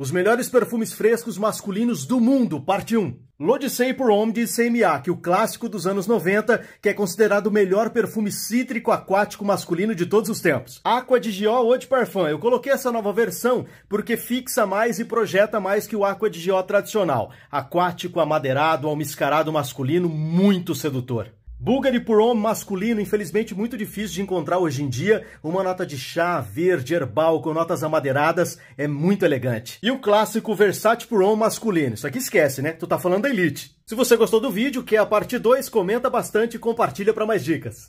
Os melhores perfumes frescos masculinos do mundo, parte 1. L'Eau de Homme de Saint Miak, é o clássico dos anos 90, que é considerado o melhor perfume cítrico aquático masculino de todos os tempos. Aqua de Gio Eau de Parfum. Eu coloquei essa nova versão porque fixa mais e projeta mais que o Aqua de Gio tradicional. Aquático, amadeirado, almiscarado masculino, muito sedutor. Bulgari Puron masculino, infelizmente muito difícil de encontrar hoje em dia. Uma nota de chá, verde, herbal, com notas amadeiradas, é muito elegante. E o clássico Versace Puron masculino. Isso aqui esquece, né? Tu tá falando da Elite. Se você gostou do vídeo, quer a parte 2, comenta bastante e compartilha para mais dicas.